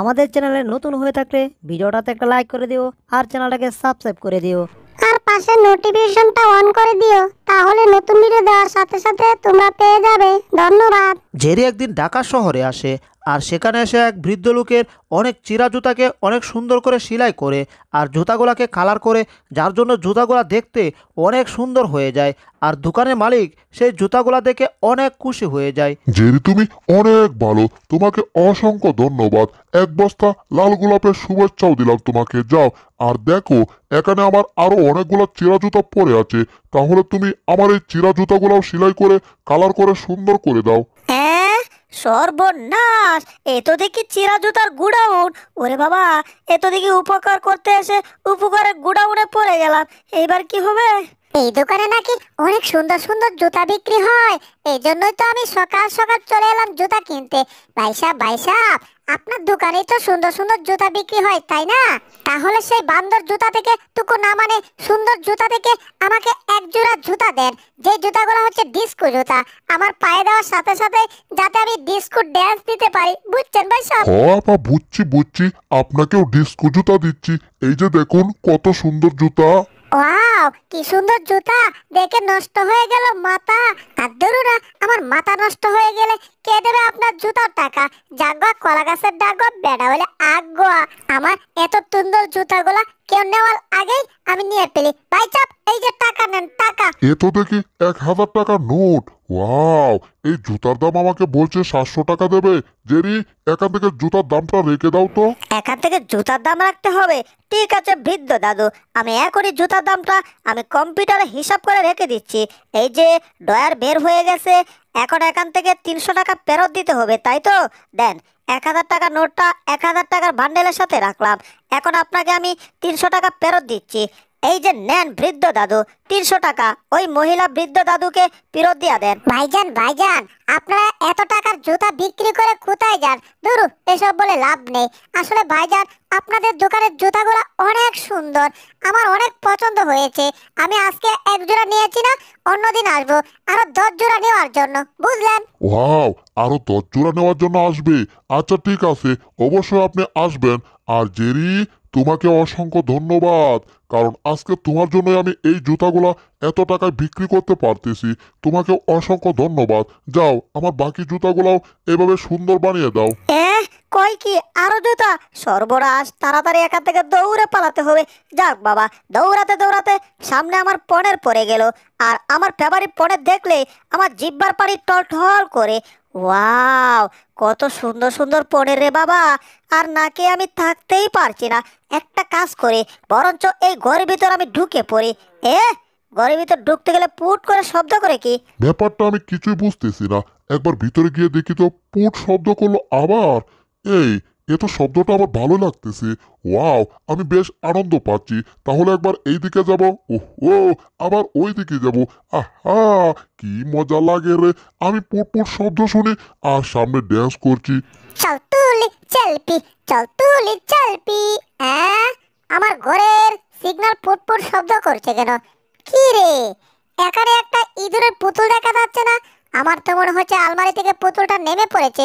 আমাদের চ্যানেলে নতুন হয়ে থাকলে ভিডিওটাতে একটা লাইক করে দিও আর চ্যানেলটাকে সাবস্ক্রাইব করে দিও আর পাশে নোটিফিকেশনটা অন করে দিও তাহলে নতুন ভিডিও দেওয়ার সাথে সাথে তোমরা পেয়ে যাবে ধন্যবাদ জেরি একদিন ঢাকা শহরে আসে আর সেখানে এসে এক বৃদ্ধ লোকের অনেক চিরা জুতাকে অনেক সুন্দর করে সেলাই করে আর জুতাগুলাকে কালার করে যার জন্য জুতাগুলা দেখতে অনেক সুন্দর হয়ে যায় আর দোকানের মালিক সেই জুতাগুলা দেখে অনেক খুশি হয়ে যায় জেরি তুমি অনেক ভালো তোমাকে অসংখ্য ধন্যবাদ এক বস্তা লাল গোলাপের শুভেচ্ছাও দিলাম তোমাকে যাও আর দেখো এখানে আমার আরো অনেকগুলো চিরা জুতা পরে আছে তাহলে তুমি আমার এই চিরা জুতাগুলাও সেলাই করে কালার করে সুন্দর করে দাও সর্বনাশ এত দেখি চিরা জুতার গুডাউন ওরে বাবা এত দেখি উপকার করতে এসে উপকারের গুডাউনে পড়ে গেলাম এইবার কি হবে এই দোকানে নাকি অনেক সুন্দর সুন্দর জুতা বিক্রি হয় এই জন্যই তো আমি সকাল সকাল চলে এলাম জুতা কিনতে ভাই ভাইসাব আপনার দোকানেই তো সুন্দর সুন্দর জুতা বিক্রি হয় তাই না তাহলে সেই বান্দর জুতা থেকে টুকু না মানে সুন্দর জুতা থেকে আমাকে এক জোড়া জুতা দেন যে জুতাগুলো হচ্ছে ডিস্কো জুতা আমার পায়ে দেওয়ার সাথে সাথে যাতে আমি ডিস্কো ড্যান্স দিতে পারি বুঝছেন ভাই সব বুঝছি বুঝছি আপনাকেও ডিস্কো জুতা দিচ্ছি এই যে দেখুন কত সুন্দর জুতা ওয়াও কি সুন্দর জুতা দেখে নষ্ট হয়ে গেল মাথা আর দরুরা আমার মাথা নষ্ট হয়ে গেলে কে দেবে আপনার জুতার টাকা জাগুয়া কলা গাছের ডাগুয়া বেড়া বলে আগুয়া আমার এত সুন্দর জুতাগুলা কেউ নেওয়ার আগেই আমি নিয়ে পেলি ভাই চাপ এই যে টাকা নেন টাকা এ তো দেখি এক হাজার টাকার নোট ওয়াও এই জুতার দাম আমাকে বলছে সাতশো টাকা দেবে জেরি এখান থেকে জুতার দামটা রেখে দাও তো এখান থেকে জুতার দাম রাখতে হবে ঠিক আছে বৃদ্ধ দাদু আমি এখনই জুতার দামটা আমি কম্পিউটারে হিসাব করে রেখে দিচ্ছি এই যে ডয়ার বের হয়ে গেছে এখন এখান থেকে তিনশো টাকা ফেরত দিতে হবে তাই তো দেন এক হাজার টাকার নোটটা এক হাজার টাকার বান্ডেলের সাথে রাখলাম এখন আপনাকে আমি তিনশো টাকা ফেরত দিচ্ছি এই যে নেন বৃদ্ধ দাদু তিনশো টাকা ওই মহিলা বৃদ্ধ দাদুকে ফেরত দিয়া দেন ভাইজান ভাইজান আপনারা এত টাকার জুতা বিক্রি করে কোথায় যান দূর এসব বলে লাভ নেই আসলে ভাইজান আপনাদের দোকানের জুতাগুলো অনেক সুন্দর আমার অনেক পছন্দ হয়েছে আমি আজকে এক জোড়া নিয়েছি না অন্যদিন আসবো আরো দশ জোড়া নেওয়ার জন্য বুঝলেন ওয়াও আরো দশ জোড়া নেওয়ার জন্য আসবে আচ্ছা ঠিক আছে অবশ্যই আপনি আসবেন আর জেরি তোমাকে অসংখ্য ধন্যবাদ কারণ আজকে তোমার জন্য আমি এই জুতাগুলা এত টাকায় বিক্রি করতে পারতেছি তোমাকে অসংখ্য ধন্যবাদ যাও আমার বাকি জুতাগুলাও এভাবে সুন্দর বানিয়ে দাও কয় কি আরো জুতা সর্বরাশ তাড়াতাড়ি এখান থেকে দৌড়ে পালাতে হবে যাক বাবা দৌড়াতে দৌড়াতে সামনে আমার পণের পড়ে গেল আর আমার ফেভারিট পণের দেখলে আমার জিব্বার টল টল করে ওয়াও কত সুন্দর সুন্দর পড়ে রে বাবা আর নাকে আমি থাকতেই পারছি না একটা কাজ করে বরঞ্চ এই ঘরের ভিতর আমি ঢুকে পড়ি এ ঘরের ভিতর ঢুকতে গেলে পুট করে শব্দ করে কি ব্যাপারটা আমি কিছুই বুঝতেছি না একবার ভিতরে গিয়ে দেখি তো পুট শব্দ করলো আবার এই এ শব্দটা আমার ভালো লাগতেছে ওয়াও আমি বেশ আনন্দ পাচ্ছি তাহলে একবার এই দিকে যাব ওহ ও আবার ওই দিকে যাব আহা কি মজা লাগে রে আমি পুটপুট শব্দ শুনে আর সামনে ড্যান্স করছি চল তুলি চলপি চল তুলি চলপি আমার ঘরের সিগন্যাল পুটপুট শব্দ করছে কেন কি রে এখানে একটা ইঁদুরের পুতুল দেখা যাচ্ছে না আমার তো মনে হচ্ছে আলমারি থেকে পুতুলটা নেমে পড়েছে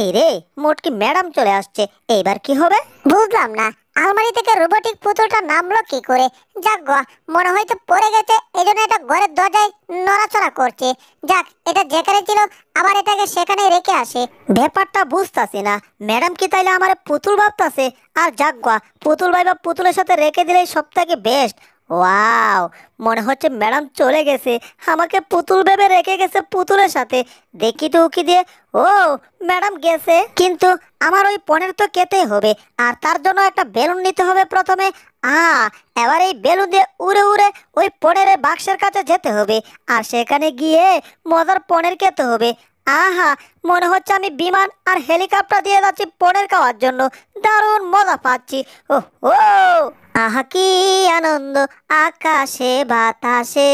এই রে মোটকি ম্যাডাম চলে আসছে এইবার কি হবে বুঝলাম না আলমারি থেকে রোবটিক পুতুলটা নামলো কি করে যাক গো মনে হয় তো পড়ে গেছে এই জন্য এটা ঘরের দরজায় নড়াচড়া করছে যাক এটা যেখানে ছিল আবার এটাকে সেখানে রেখে আসে ব্যাপারটা বুঝতাছি না ম্যাডাম কি তাইলে আমার পুতুল ভাবতাছে আর যাক গো পুতুল ভাই বা পুতুলের সাথে রেখে দিলে সব থেকে বেস্ট ওয়াও মনে হচ্ছে ম্যাডাম চলে গেছে আমাকে পুতুল ভেবে রেখে গেছে পুতুলের সাথে দেখি তো উকি দিয়ে ও ম্যাডাম গেছে কিন্তু আমার ওই পনের তো কেতে হবে আর তার জন্য একটা বেলুন নিতে হবে প্রথমে আ এবার এই বেলুন দিয়ে উড়ে উড়ে ওই পনের বাক্সের কাছে যেতে হবে আর সেখানে গিয়ে মজার পনের খেতে হবে আহা মনে হচ্ছে আমি বিমান আর হেলিকপ্টার দিয়ে যাচ্ছি পনের খাওয়ার জন্য দারুণ মজা পাচ্ছি ও আহা কি আনন্দ আকাশে বাতাসে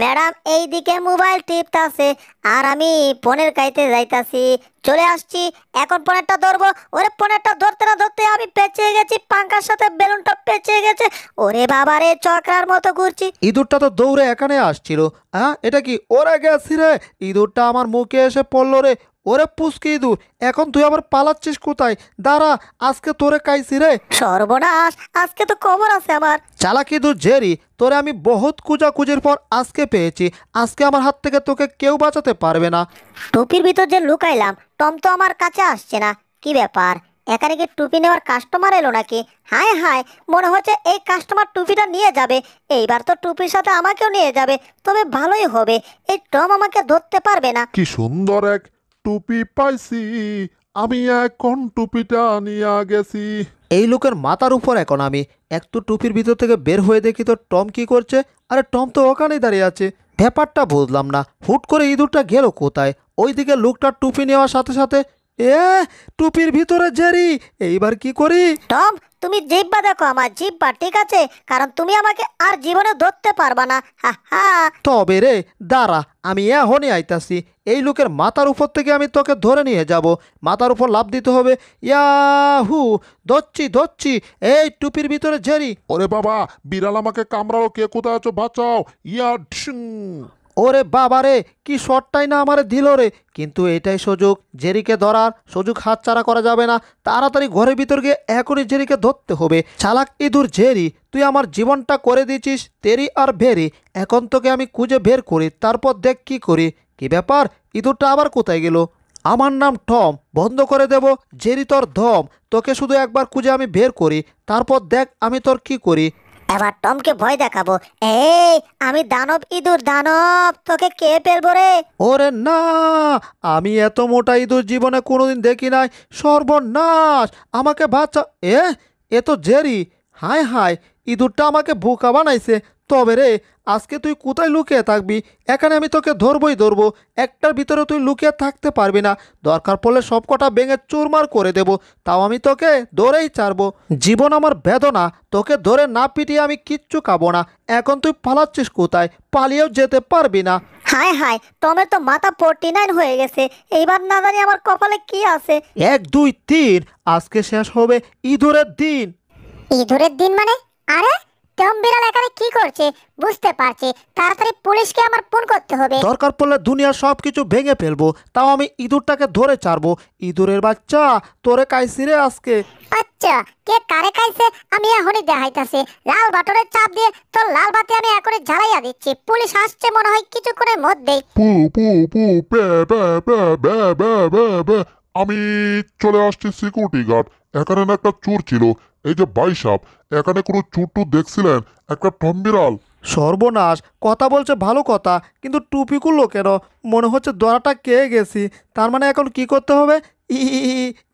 ম্যাডাম এই দিকে মোবাইল টিপতাছে আর আমি ফোনের কাইতে যাইতাছি চলে আসছি এখন পনেরটা ধরবো ওরে পনেরটা ধরতে না ধরতে আমি পেঁচিয়ে গেছি পাঙ্কার সাথে বেলুনটা পেঁচিয়ে গেছে ওরে বাবা রে চক্রার মতো ঘুরছি ইঁদুরটা তো দৌড়ে এখানে আসছিল হ্যাঁ এটা কি ওরা গেছি রে ইঁদুরটা আমার মুখে এসে পড়লো রে ওরে পুসকি দূর এখন তুই আবার পালাচ্ছিস কোথায় দাঁড়া আজকে তোরে কাইছি রে সর্বনাশ আজকে তো কবর আছে আমার চালাকি দূর জেরি তোরে আমি বহুত কুজির পর আজকে পেয়েছি আজকে আমার হাত থেকে তোকে কেউ বাঁচাতে পারবে না টুপির ভিতর যে লুকাইলাম টম তো আমার কাছে আসছে না কি ব্যাপার এখানে কি টুপি নেওয়ার কাস্টমার এলো নাকি হায় হায় মনে হচ্ছে এই কাস্টমার টুপিটা নিয়ে যাবে এইবার তো টুপির সাথে আমাকেও নিয়ে যাবে তবে ভালোই হবে এই টম আমাকে ধরতে পারবে না কি সুন্দর এক টুপি পাইছি আমি এখন টুপিটা নিয়ে গেছি এই লোকের মাথার উপর এখন আমি একটু টুপির ভিতর থেকে বের হয়ে দেখি তো টম কি করছে আরে টম তো ওখানেই দাঁড়িয়ে আছে ব্যাপারটা বুঝলাম না হুট করে ইঁদুরটা গেল কোথায় ওইদিকে লোকটার টুপি নেওয়ার সাথে সাথে এ টুপির ভিতরে ঝেরি এইবার কি করি টম তুমি জিব্বা দেখো আমার জিব্বা ঠিক আছে কারণ তুমি আমাকে আর জীবনে ধরতে পারবা না তবে রে দাঁড়া আমি এখনই আইতাছি এই লোকের মাথার উপর থেকে আমি তোকে ধরে নিয়ে যাব মাথার উপর লাভ দিতে হবে ইয়াহু ধরছি ধরছি এই টুপির ভিতরে ঝেরি ওরে বাবা বিড়াল আমাকে কামড়াও কে কোথায় আছো বাঁচাও ইয়া ওরে বাবারে কি শটটাই না আমারে দিল রে কিন্তু এটাই সুযোগ জেরিকে ধরার সুযোগ হাতছাড়া করা যাবে না তাড়াতাড়ি ঘরের ভিতর গিয়ে এখনই জেরিকে ধরতে হবে চালাক ইঁদুর জেরি তুই আমার জীবনটা করে দিয়েছিস তেরি আর ভেরি এখন তোকে আমি খুঁজে বের করি তারপর দেখ কি করি কি ব্যাপার ইঁদুরটা আবার কোথায় গেল আমার নাম টম বন্ধ করে দেব জেরি তোর ধম তোকে শুধু একবার খুঁজে আমি বের করি তারপর দেখ আমি তোর কি করি এবার টমকে ভয় দেখাবো এই আমি দানব ইঁদুর দানব তোকে কে ফেলবো রে ওরে না আমি এত মোটা ইঁদুর জীবনে কোনোদিন দেখি নাই সর্বনাশ আমাকে বাঁচা এ এ তো জেরি হায় হায় ইঁদুরটা আমাকে বোকা বানাইছে তবে রে আজকে তুই কোথায় লুকিয়ে থাকবি এখানে আমি তোকে ধরবই ধরবো একটার ভিতরে তুই লুকিয়ে থাকতে পারবি না দরকার পড়লে সব কটা ভেঙে চুরমার করে দেব তাও আমি তোকে ধরেই ছাড়বো জীবন আমার বেদনা তোকে ধরে না পিটিয়ে আমি কিচ্ছু খাবো না এখন তুই পালাচ্ছিস কোথায় পালিয়েও যেতে পারবি না হায় হায় তোমার তো মাথা ফোরটি নাইন হয়ে গেছে এইবার না জানি আমার কপালে কি আছে এক দুই তিন আজকে শেষ হবে ইঁদুরের দিন ইঁদুরের দিন মানে আরে কেমন বিড়াল এখানে কি করছে বুঝতে পারছি তাড়াতাড়ি পুলিশকে আমার ফোন করতে হবে দরকার পড়লে দুনিয়ার সব কিছু ভেঙে ফেলবো তাও আমি ইঁদুরটাকে ধরে ছাড়বো ইঁদুরের বাচ্চা তোরে কাইছি রে আজকে আচ্ছা কে কারে কাইছে আমি এখনই দেখাইতাছি লাল বাটনের চাপ দিয়ে তোর লাল বাতি আমি এখনই ঝালাইয়া দিচ্ছি পুলিশ আসছে মনে হয় কিছুক্ষণের মধ্যেই পু পু পু পে পে পে পে পে পে পে আমি চলে আসছি সিকিউরিটি গার্ড এখানে একটা চোর ছিল এই যে বাইশাপ এখানে কোনো চুট্টু দেখছিলেন একটা টম্বিরাল সর্বনাশ কথা বলছে ভালো কথা কিন্তু টুপি করলো কেন মনে হচ্ছে দড়াটা কে গেছি তার মানে এখন কি করতে হবে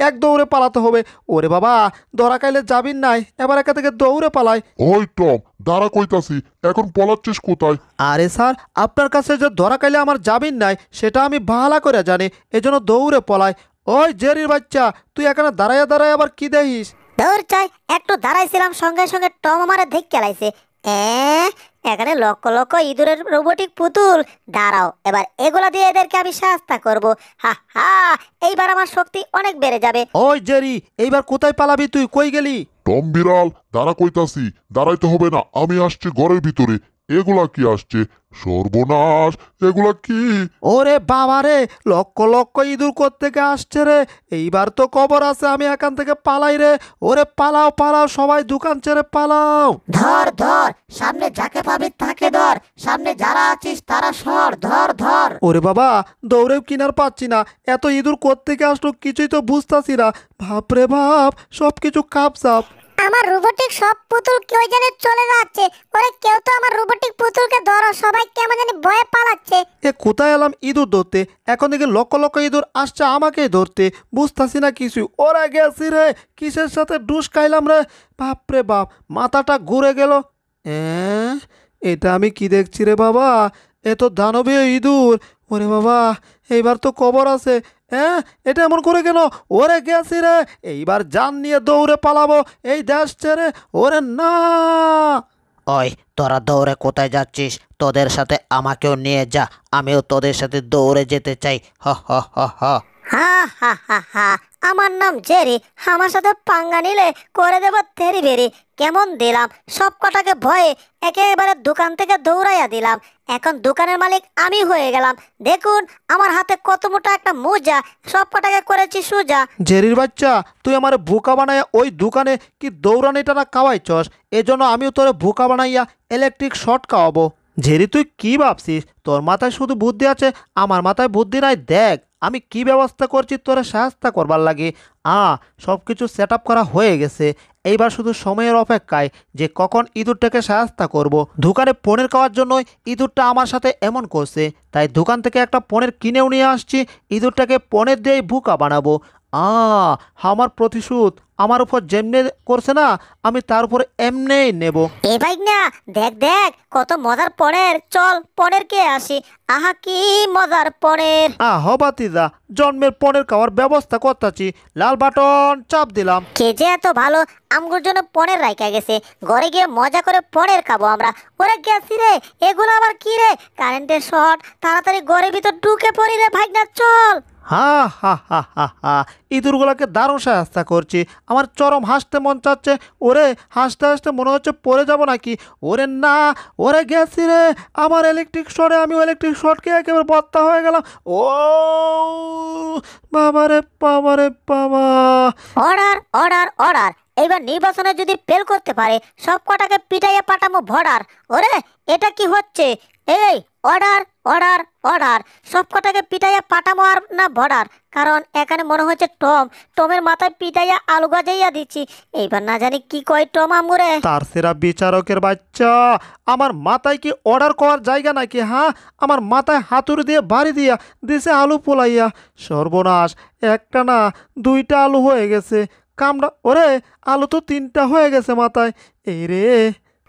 এক দৌড়ে পালাতে হবে ওরে বাবা দড়া কাইলে যাবিন নাই এবার একা থেকে দৌড়ে পালাই ওই টম দাঁড়া কইতাছি এখন পলাচ্ছিস কোথায় আরে স্যার আপনার কাছে যে দড়া কাইলে আমার যাবিন নাই সেটা আমি ভালা করে জানি এজন্য দৌড়ে পলাই ওই জেরির বাচ্চা তুই এখানে দাঁড়াইয়া দাঁড়ায় আবার কি দেখিস ধর চাই একটু দাঁড়াইছিলাম সঙ্গে সঙ্গে টম আমারে ধিক খেলাইছে এখানে লক্ষ লক্ষ ইঁদুরের রোবোটিক পুতুল দাঁড়াও এবার এগুলা দিয়ে এদেরকে আমি সাস্তা করব হা হা এইবার আমার শক্তি অনেক বেড়ে যাবে ওই জেরি এইবার কোথায় পালাবি তুই কই গেলি টম বিড়াল দাঁড়া কইতাছি দাঁড়াইতে হবে না আমি আসছি ঘরের ভিতরে এগুলা কি আসছে সর্বনাশ এগুলা কি ওরে বাবা রে লক্ষ লক্ষ ইঁদুর থেকে আসছে রে এইবার তো কবর আছে আমি এখান থেকে পালাই রে ওরে পালাও পালাও সবাই দোকান ছেড়ে পালাও ধর ধর সামনে যাকে পাবি তাকে ধর সামনে যারা আছিস তারা সর ধর ধর ওরে বাবা দৌড়েও কিনার পাচ্ছি না এত ইঁদুর থেকে আসলো কিছুই তো বুঝতাছি না ভাবরে ভাব সবকিছু কাপ সাপ আমার রোবটিক সব পুতুল কেউ জানে চলে যাচ্ছে ওরে কেউ তো আমার রোবটিক পুতুলকে ধরো সবাই কেমন জানি ভয়ে পালাচ্ছে এ কোথায় এলাম ইঁদুর ধরতে এখন দেখি লক্ষ লক্ষ ইঁদুর আসছে আমাকেই ধরতে বুঝতাছি না কিছু ওরা গেছি রে কিসের সাথে ডুস খাইলাম রে বাপরে বাপ মাথাটা ঘুরে গেল এটা আমি কি দেখছি রে বাবা এ তো দানবীয় ইঁদুর ওরে বাবা এইবার তো কবর আছে হ্যাঁ এটা এমন করে কেন ওরে গেছি রে এইবার যান নিয়ে দৌড়ে পালাবো এই দেশ ছেড়ে ওরে না ওই তোরা দৌড়ে কোথায় যাচ্ছিস তোদের সাথে আমাকেও নিয়ে যা আমিও তোদের সাথে দৌড়ে যেতে চাই হ হ হ হ হা হা হা হা আমার নাম জেরি আমার সাথে পাঙ্গা নিলে করে দেব তেরি বেরি কেমন দিলাম সব কটাকে ভয়ে একেবারে দোকান থেকে দৌড়াইয়া দিলাম এখন দোকানের মালিক আমি হয়ে গেলাম দেখুন আমার হাতে কত মোটা একটা মোজা সব কটাকে করেছি সুজা জেরির বাচ্চা তুই আমার বোকা বানাইয়া ওই দোকানে কি দৌড়ানিটা না চস এজন্য আমিও তোর বোকা বানাইয়া ইলেকট্রিক শর্ট খাওয়াবো ঝেরি তুই কি ভাবছিস তোর মাথায় শুধু বুদ্ধি আছে আমার মাথায় বুদ্ধি নাই দেখ আমি কি ব্যবস্থা করছি তোরা সাহায্য করবার লাগে আ সব কিছু সেট করা হয়ে গেছে এইবার শুধু সময়ের অপেক্ষায় যে কখন ইঁদুরটাকে সাহায্য করব। দোকানে পনির খাওয়ার জন্য ইঁদুরটা আমার সাথে এমন করছে তাই দোকান থেকে একটা পনির কিনেও নিয়ে আসছি ইঁদুরটাকে পনের দিয়েই বুকা বানাবো আ আমার প্রতিশোধ আমার উপর যেমনে করছে না আমি তার উপর এমনেই নেব এ ভাই না দেখ দেখ কত মজার পনের চল পনের কে আসি আহা কি মজার পনের আহ বাতিদা জন্মের পনের খাওয়ার ব্যবস্থা করতেছি লাল বাটন চাপ দিলাম কে যে এত ভালো আমগুর জন্য পনের রাইকা গেছে ঘরে গিয়ে মজা করে পনের খাবো আমরা ওরে গেছি রে এগুলো আবার কি রে কারেন্টের শর্ট তাড়াতাড়ি ঘরের ভিতর ঢুকে পড়ি রে ভাই না চল হা হা হা হা হা ইঁদুরগুলোকে দারুণ সাহায্য করছি আমার চরম হাসতে মন চাচ্ছে ওরে হাসতে হাসতে মনে হচ্ছে পড়ে যাব নাকি ওরে না ওরে গেছি রে আমার ইলেকট্রিক শটে আমি ইলেকট্রিক শটকে একেবারে বত্তা হয়ে গেলাম ও বাবারে রে বাবা অর্ডার অর্ডার অর্ডার এবার নির্বাচনে যদি ফেল করতে পারে সব কটাকে পিটাইয়া পাঠামো ভরার ওরে এটা কি হচ্ছে এই অর্ডার অর্ডার অর্ডার সব কটাকে পিটাইয়া পাঠামো আর না বর্ডার কারণ এখানে মনে হচ্ছে টম টমের মাথায় পিটাইয়া আলু গাজাইয়া দিচ্ছি এইবার না জানি কি কয় টম আমরে তার সেরা বিচারকের বাচ্চা আমার মাথায় কি অর্ডার করার জায়গা নাকি হ্যাঁ আমার মাথায় হাতুর দিয়ে বাড়ি দিয়া দিছে আলু পোলাইয়া সর্বনাশ একটা না দুইটা আলু হয়ে গেছে কামড়া ওরে আলু তো তিনটা হয়ে গেছে মাথায় এই রে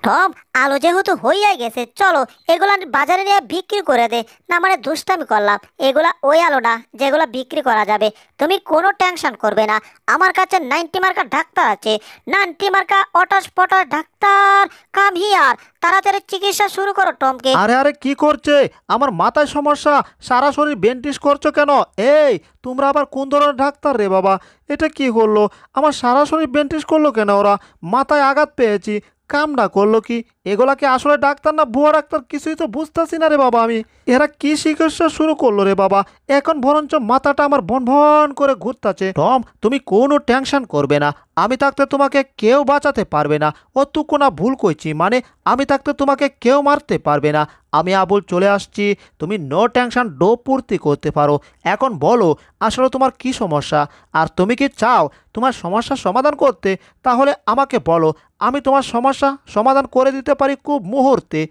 সব আলো যেহেতু হইয়া গেছে চলো এগুলা বাজারে নিয়ে বিক্রি করে দে না মানে দুষ্টামি করলাম এগুলা ওই আলো না যেগুলা বিক্রি করা যাবে তুমি কোনো টেনশন করবে না আমার কাছে নাইনটি মার্কা ডাক্তার আছে নাইনটি মার্কা অটস পটস ডাক্তার কাম হিয়ার তাড়াতাড়ি চিকিৎসা শুরু করো টমকে আরে আরে কি করছে আমার মাথায় সমস্যা সারা শরীর বেন্টিস করছো কেন এই তোমরা আবার কোন ধরনের ডাক্তার রে বাবা এটা কি করলো আমার সারা শরীর বেন্টিস করলো কেন ওরা মাথায় আঘাত পেয়েছি কামটা করলো কি এগুলাকে কি আসলে ডাক্তার না বুয়া ডাক্তার কিছুই তো বুঝতেছি না রে বাবা আমি এরা কি চিকিৎসা শুরু করলো রে বাবা এখন বরঞ্চ মাথাটা আমার বন ভন করে ঘুরতাছে টম তুমি কোনো টেনশন করবে না আমি থাকতে তোমাকে কেউ বাঁচাতে পারবে না তু না ভুল করছি মানে আমি থাকতে তোমাকে কেউ মারতে পারবে না আমি আবুল চলে আসছি তুমি নো টেনশন ডো পূর্তি করতে পারো এখন বলো আসলে তোমার কি সমস্যা আর তুমি কি চাও তোমার সমস্যার সমাধান করতে তাহলে আমাকে বলো আমি তোমার সমস্যা সমাধান করে দিতে ব্যাপারে খুব মুহূর্তে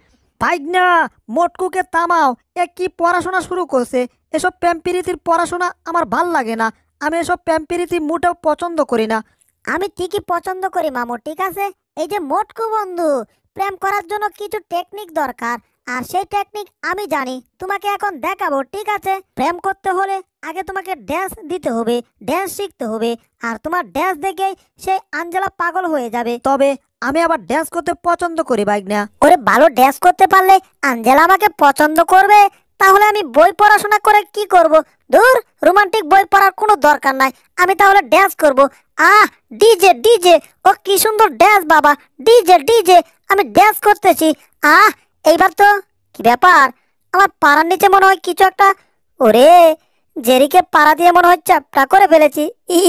তাই না মোটকুকে তামাও এ কি পড়াশোনা শুরু করছে এসব প্যাম্পিরিতির পড়াশোনা আমার ভাল লাগে না আমি এসব প্যাম্পিরিতি মোটেও পছন্দ করি না আমি ঠিকই পছন্দ করি মামু ঠিক আছে এই যে মোটকু বন্ধু প্রেম করার জন্য কিছু টেকনিক দরকার আর সেই টেকনিক আমি জানি তোমাকে এখন দেখাবো ঠিক আছে প্রেম করতে হলে আগে তোমাকে ড্যান্স দিতে হবে ড্যান্স শিখতে হবে আর তোমার ড্যান্স দেখে সেই আঞ্জলা পাগল হয়ে যাবে তবে আমি আবার ড্যান্স করতে পছন্দ করি না ওরে ভালো ড্যান্স করতে পারলে আঞ্জেলা আমাকে পছন্দ করবে তাহলে আমি বই পড়াশোনা করে কি করব দূর রোমান্টিক বই পড়ার কোনো দরকার নাই আমি তাহলে ড্যান্স করব আহ ডিজে ডিজে ও কি সুন্দর ড্যান্স বাবা ডিজে ডিজে আমি ড্যান্স করতেছি আহ এইবার তো কি ব্যাপার আমার পাড়ার নিচে মনে হয় কিছু একটা ওরে জেরিকে পাড়া দিয়ে মনে হয় চাপটা করে ফেলেছি ই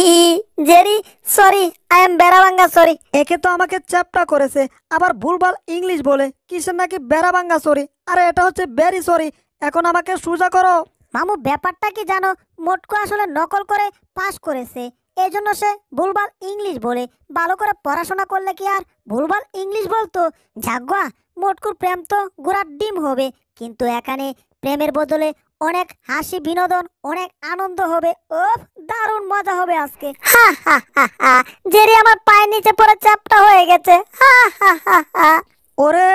জেরি সরি আই এম বেড়াবাঙ্গা সরি একে তো আমাকে চাপটা করেছে আবার ভুলভাল ইংলিশ বলে কিসের নাকি বেড়াবাঙ্গা সরি আরে এটা হচ্ছে বেরি সরি এখন আমাকে সোজা করো মামু ব্যাপারটা কি জানো মোটকো আসলে নকল করে পাস করেছে এই জন্য সে ভুলভাল ইংলিশ বলে ভালো করে পড়াশোনা করলে কি আর ভুলভাল ইংলিশ বলতো ঝাগুয়া মোটকুর প্রেম তো গোড়ার ডিম হবে কিন্তু এখানে প্রেমের বদলে অনেক হাসি বিনোদন অনেক আনন্দ হবে ও দারুণ মজা হবে আজকে হা হা হা হা জেরি আমার পায়ের নিচে পড়ে চাপটা হয়ে গেছে হা হা হা হা ওরে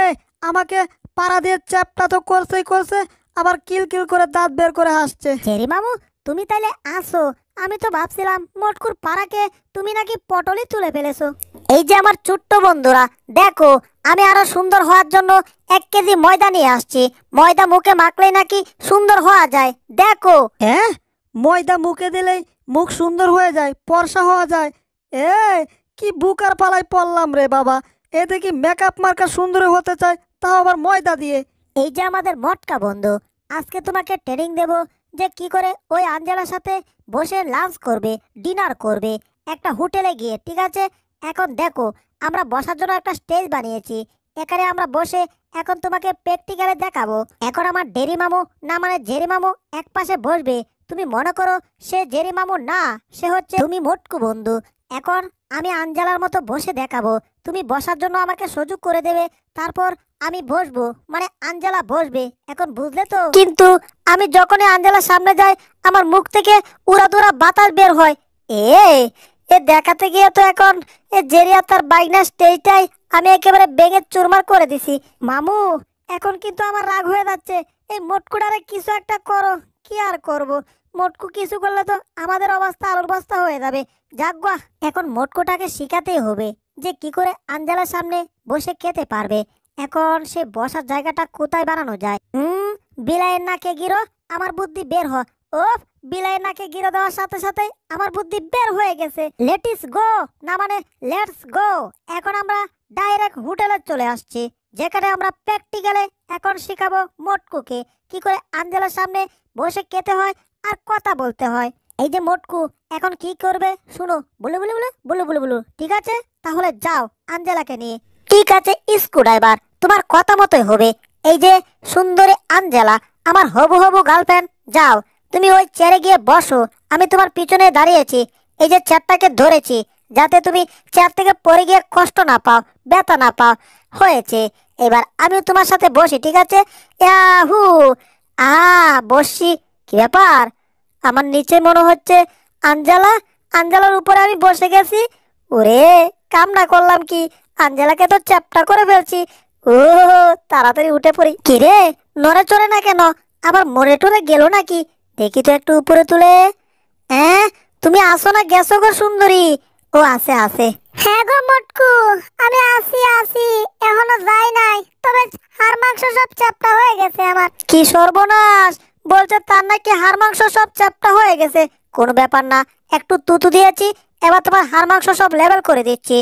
আমাকে পাড়া দিয়ে চাপটা তো করছেই করছে আবার কিল কিল করে দাঁত বের করে হাসছে জেরি মামু তুমি তাহলে আসো আমি তো ভাবছিলাম মটকুর পাড়াকে তুমি নাকি পটলই তুলে ফেলেছো এই যে আমার ছোট্ট বন্ধুরা দেখো আমি আরো সুন্দর হওয়ার জন্য এক কেজি ময়দা নিয়ে আসছি ময়দা মুখে মাখলেই নাকি সুন্দর হওয়া যায় দেখো হ্যাঁ ময়দা মুখে দিলেই মুখ সুন্দর হয়ে যায় পরশা হওয়া যায় এ কি বুকার পালাই পড়লাম রে বাবা এতে কি মেকআপ মার্কা সুন্দর হতে চায় তাও আবার ময়দা দিয়ে এই যে আমাদের মটকা বন্ধু আজকে তোমাকে ট্রেনিং দেব যে কি করে ওই আঞ্জেলার সাথে বসে লাঞ্চ করবে ডিনার করবে একটা হোটেলে গিয়ে ঠিক আছে এখন দেখো আমরা বসার জন্য একটা স্টেজ বানিয়েছি এখানে আমরা বসে এখন তোমাকে প্র্যাকটিক্যালে দেখাবো এখন আমার ডেরি মামু না মানে জেরি মামু এক পাশে বসবে তুমি মনে করো সে জেরি মামু না সে হচ্ছে তুমি মোটকু বন্ধু এখন আমি আঞ্জালার মতো বসে দেখাবো তুমি বসার জন্য আমাকে সুযোগ করে দেবে তারপর আমি বসবো মানে আঞ্জেলা বসবে এখন বুঝলে তো কিন্তু আমি যখনই আঞ্জেলার সামনে যাই আমার মুখ থেকে উড়াদুরা বাতাস বের হয় এ এ দেখাতে গিয়ে তো এখন এ জেরিয়া তার বাইকনা স্টেজটাই আমি একেবারে বেঙে চুরমার করে দিছি মামু এখন কিন্তু আমার রাগ হয়ে যাচ্ছে এই মোটকুটারে কিছু একটা করো কি আর করব। মোটকু কিছু করলে তো আমাদের অবস্থা আলোর অবস্থা হয়ে যাবে যাক এখন মোটকুটাকে শিখাতেই হবে যে কি করে আঞ্জালার সামনে বসে খেতে পারবে এখন সে বসার জায়গাটা কোথায় বানানো যায় হুম বিলায়ের নাকে গিরো আমার বুদ্ধি বের হ ও বিলায়ের নাকে গিরো দেওয়ার সাথে সাথে আমার বুদ্ধি বের হয়ে গেছে লেটিস গো না মানে লেটস গো এখন আমরা ডাইরেক্ট হোটেলে চলে আসছি যেখানে আমরা প্র্যাকটিক্যালে এখন শেখাবো মোটকুকে কি করে আঞ্জালার সামনে বসে খেতে হয় আর কথা বলতে হয় এই যে মোটকু এখন কি করবে শুনো বলে বলে বলে বলে বলে বলে ঠিক আছে তাহলে যাও আঞ্জেলাকে নিয়ে ঠিক আছে স্কু ড্রাইভার তোমার কথা মতোই হবে এই যে সুন্দরী আঞ্জেলা আমার হবু হবু গার্লফ্রেন্ড যাও তুমি ওই চেয়ারে গিয়ে বসো আমি তোমার পিছনে দাঁড়িয়েছি এই যে চেয়ারটাকে ধরেছি যাতে তুমি চেয়ার থেকে পড়ে গিয়ে কষ্ট না পাও ব্যথা না পাও হয়েছে এবার আমি তোমার সাথে বসি ঠিক আছে আহ আহ বসি কি ব্যাপার আমার নিচে মনে হচ্ছে আঞ্জালা আঞ্জালার উপরে আমি বসে গেছি ওরে কামনা করলাম কি আঞ্জালাকে তো চ্যাপটা করে ফেলছি ও তাড়াতাড়ি উঠে পড়ি কিরে নড়ে চড়ে না কেন আবার মরে টরে গেল নাকি দেখি তো একটু উপরে তুলে হ্যাঁ তুমি আসো না গেছো গো সুন্দরী ও আছে আছে হ্যাঁ গো মটকু আমি আসি আসি এখনো যাই নাই তবে হাড় মাংস সব চ্যাপটা হয়ে গেছে আমার কি সর্বনাশ বলছে তার নাকি হাড় মাংস সব চ্যাপটা হয়ে গেছে কোনো ব্যাপার না একটু তুতু দিয়েছি এবার তোমার হাড় মাংস সব লেভেল করে দিচ্ছি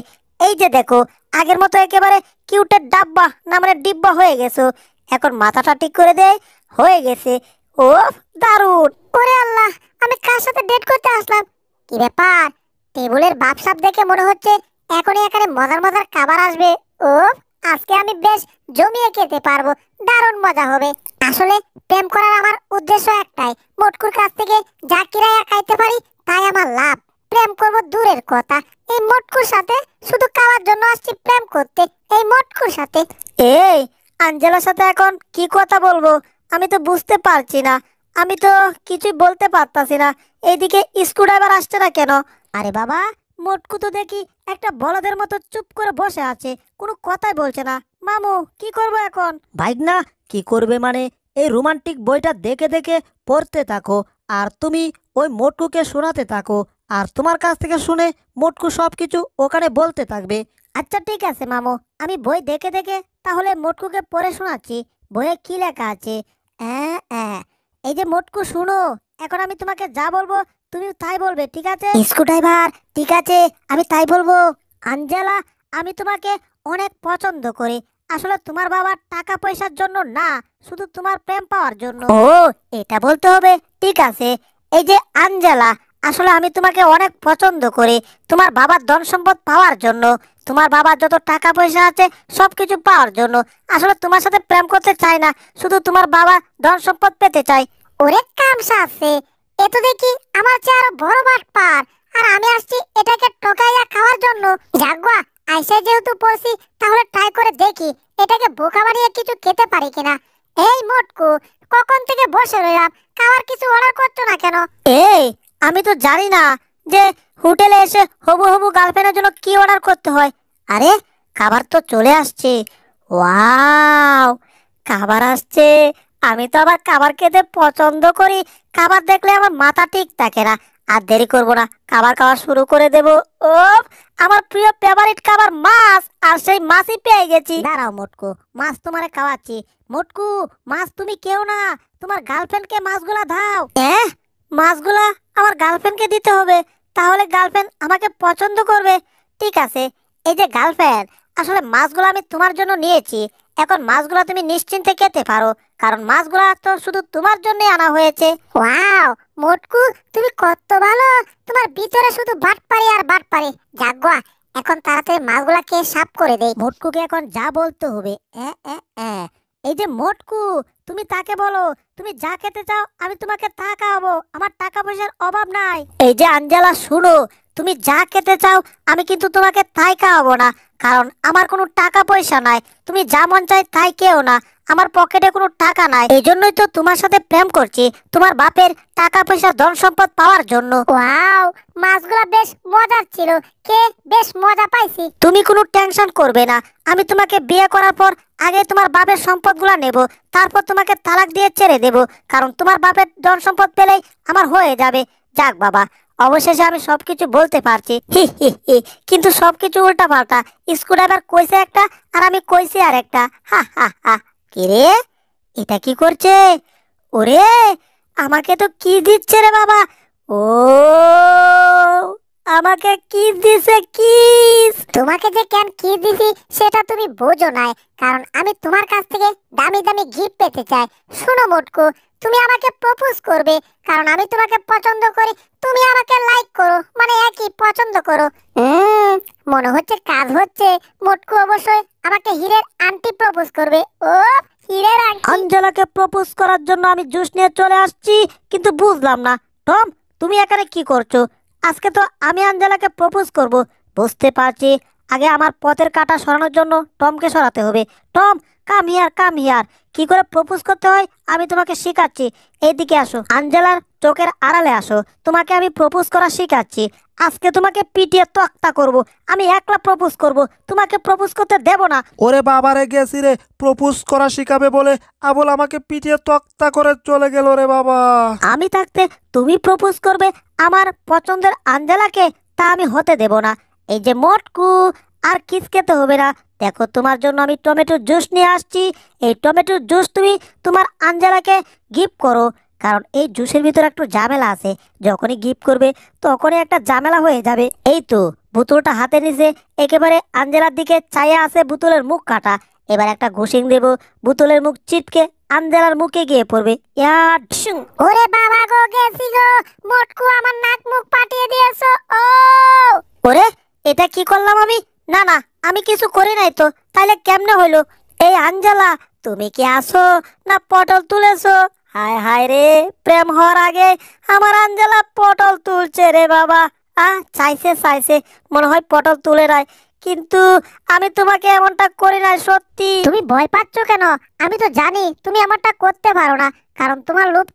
এই যে দেখো আগের মতো একেবারে কিউটের ডাব্বা না মানে ডিব্বা হয়ে গেছো এখন মাথাটা ঠিক করে দেয় হয়ে গেছে ও দারুণ ওরে আল্লাহ আমি কার সাথে ডেট করতে আসলাম কি ব্যাপার টেবিলের বাপসাপ দেখে মনে হচ্ছে এখনই এখানে মজার মজার খাবার আসবে ও আজকে আমি বেশ জমিয়ে খেতে পারবো দারুণ মজা হবে আসলে প্রেম করার আমার উদ্দেশ্য একটাই মটকুর কাছ থেকে যা কিরায়া খাইতে পারি তাই আমার লাভ প্রেম করব দূরের কথা এই মটকুর সাথে শুধু খাওয়ার জন্য আসছি প্রেম করতে এই মটকুর সাথে এই আঞ্জেলার সাথে এখন কি কথা বলবো আমি তো বুঝতে পারছি না আমি তো কিছুই বলতে পারতাছি না এইদিকে ড্রাইভার আসছে না কেন আরে বাবা মোটকু তো দেখি একটা বলদের মতো চুপ করে বসে আছে কোনো কথাই বলছে না মামু কি করব এখন ভাইগনা কি করবে মানে এই রোমান্টিক বইটা দেখে দেখে পড়তে থাকো আর তুমি ওই মোটকুকে শোনাতে থাকো আর তোমার কাছ থেকে শুনে মোটকু সব কিছু ওখানে বলতে থাকবে আচ্ছা ঠিক আছে মামু আমি বই দেখে দেখে তাহলে মোটকুকে পড়ে শোনাচ্ছি বইয়ে কি লেখা আছে এই যে মোটকু শুনো এখন আমি তোমাকে যা বলবো তুমি তাই বলবে ঠিক আছে স্কু ড্রাইভার ঠিক আছে আমি তাই বলবো আঞ্জেলা আমি তোমাকে অনেক পছন্দ করি আসলে তোমার বাবার টাকা পয়সার জন্য না শুধু তোমার প্রেম পাওয়ার জন্য ও এটা বলতে হবে ঠিক আছে এই যে আঞ্জেলা আসলে আমি তোমাকে অনেক পছন্দ করি তোমার বাবার ধন সম্পদ পাওয়ার জন্য তোমার বাবার যত টাকা পয়সা আছে সব কিছু পাওয়ার জন্য আসলে তোমার সাথে প্রেম করতে চাই না শুধু তোমার বাবা ধন সম্পদ পেতে চাই ওরে কামসা আছে এ তো দেখি আমার চেয়ে আরো বড় বাট পার আর আমি আসছি এটাকে টোকাইয়া খাওয়ার জন্য জাগুয়া আইসা যেহেতু পড়ছি তাহলে ট্রাই করে দেখি এটাকে বোকা বানিয়ে কিছু খেতে পারি কিনা এই মোটকু কখন থেকে বসে রইলাম খাওয়ার কিছু অর্ডার করছো না কেন এই আমি তো জানি না যে হোটেলে এসে হবু হবু গার্লফ্রেন্ডের জন্য কি অর্ডার করতে হয় আরে খাবার তো চলে আসছে ওয়াও খাবার আসছে আমি তো আবার খাবার খেতে পছন্দ করি খাবার দেখলে আমার মাথা ঠিক থাকে না আর দেরি করবো না খাবার খাওয়া শুরু করে দেব ও আমার প্রিয় ফেভারিট খাবার মাছ আর সেই মাছই পেয়ে গেছি দাঁড়াও মোটকু মাছ তোমারে খাওয়াচ্ছি মোটকু মাছ তুমি কেউ না তোমার গার্লফ্রেন্ডকে মাছগুলা দাও হ্যাঁ মাছগুলা আমার গার্লফ্রেন্ডকে দিতে হবে তাহলে গার্লফ্রেন্ড আমাকে পছন্দ করবে ঠিক আছে এই যে গার্লফ্রেন্ড আসলে মাছগুলো আমি তোমার জন্য নিয়েছি এখন মাছগুলো তুমি নিশ্চিন্তে খেতে পারো কারণ মাছগুলো তো শুধু তোমার জন্য আনা হয়েছে ওয়াও মোটকু তুমি কত ভালো তোমার ভিতরে শুধু বাটপারি আর বাটপারি জাগুয়া এখন তাড়াতাড়ি মাছগুলাকে সাফ করে দেই মোটকুকে এখন যা বলতে হবে এ এ এ এই যে মোটকু তুমি তাকে বলো তুমি যা খেতে চাও আমি তোমাকে তা খাওয়াবো আমার টাকা পয়সার অভাব নাই এই যে আঞ্জালা শুনো তুমি যা খেতে চাও আমি কিন্তু তোমাকে তাই খাওয়াবো না কারণ আমার কোনো টাকা পয়সা নাই তুমি যা মন চাই তাই কেউ না আমার পকেটে কোনো টাকা নাই এই জন্যই তো তোমার সাথে প্রেম করছি তোমার বাপের টাকা পয়সা ধন সম্পদ পাওয়ার জন্য ওয়াও মাছগুলো বেশ মজার ছিল কে বেশ মজা পাইছি তুমি কোনো টেনশন করবে না আমি তোমাকে বিয়ে করার পর আগে তোমার বাপের সম্পদগুলো নেব তারপর তোমাকে তালাক দিয়ে ছেড়ে দেব কারণ তোমার বাপের ধন সম্পদ পেলেই আমার হয়ে যাবে যাক বাবা অবশেষে আমি সবকিছু বলতে পারছি হি হি হি কিন্তু সবকিছু উল্টা পাল্টা স্ক্রু ড্রাইভার কইছে একটা আর আমি কইছি আর একটা হা হা হা কিরে এটা কি করছে ওরে আমাকে তো কি দিচ্ছে রে বাবা ও আমাকে কিস দিছে কিস তোমাকে যে কেন কিস দিছি সেটা তুমি বোঝো নাই কারণ আমি তোমার কাছ থেকে দামি দামি গিফট পেতে চাই শোনো মোটকু তুমি আমাকে প্রপোজ করবে কারণ আমি তোমাকে পছন্দ করি তুমি আমাকে লাইক করো মানে একই পছন্দ করো মনে হচ্ছে কাজ হচ্ছে মোটকু অবশ্যই আমাকে হিরের আন্টি প্রপোজ করবে ও হীরের আন্টি অঞ্জলাকে প্রপোজ করার জন্য আমি জুস নিয়ে চলে আসছি কিন্তু বুঝলাম না টম তুমি এখানে কি করছো আজকে তো আমি আঞ্জেলাকে প্রপোজ করব বুঝতে পারছি আগে আমার পথের কাটা সরানোর জন্য টমকে সরাতে হবে Tom come here come here কি করে প্রপোজ করতে হয় আমি তোমাকে শেখাচ্ছি এইদিকে আসো আঞ্জেলার চোখের আড়ালে আসো তোমাকে আমি প্রপোজ করা শেখাচ্ছি আজকে তোমাকে পিটিয়ে তক্তা করব। আমি একলা প্রপোজ করব। তোমাকে প্রপোজ করতে দেব না ওরে বাবারে গেছি রে প্রপোজ করা শিখাবে বলে আবল আমাকে পিটিয়ে তক্তা করে চলে গেল রে বাবা আমি থাকতে তুমি প্রপোজ করবে আমার পছন্দের আঞ্জেলাকে তা আমি হতে দেব না এই যে মটকু আর কিস খেতে হবে না দেখো তোমার জন্য আমি টমেটোর জুস নিয়ে আসছি এই টমেটোর জুস তুমি তোমার আঞ্জেলাকে গিফট করো কারণ এই জুসের ভিতরে একটু ঝামেলা আছে যখনই গিফট করবে তখনই একটা ঝামেলা হয়ে যাবে এই তো বোতলটা হাতে নিছে একেবারে আঞ্জেলার দিকে চাইয়া আছে বোতলের মুখ কাটা এবার একটা ঘুষিং দেব বোতলের মুখ চিটকে আঞ্জেলার মুখে গিয়ে পড়বে ওরে বাবা গো গেছি গো মোটকু আমার নাক মুখ পাঠিয়ে দিয়েছো ও ওরে এটা কি করলাম আমি না না আমি কিছু করি নাই তো তাহলে কেমনে হইলো এই আঞ্জেলা তুমি কি আসো না পটল তুলেছো হায় হায় রে প্রেম হওয়ার আগে আমার আঞ্জলা পটল তুলছে রে বাবা আহ চাইছে চাইছে মনে হয় পটল তুলে নাই কিন্তু আমি তোমাকে এমনটা করি না সত্যি তুমি ভয় পাচ্ছ কেন আমি তো জানি তুমি এমনটা করতে পারো না কারণ তোমার লোভ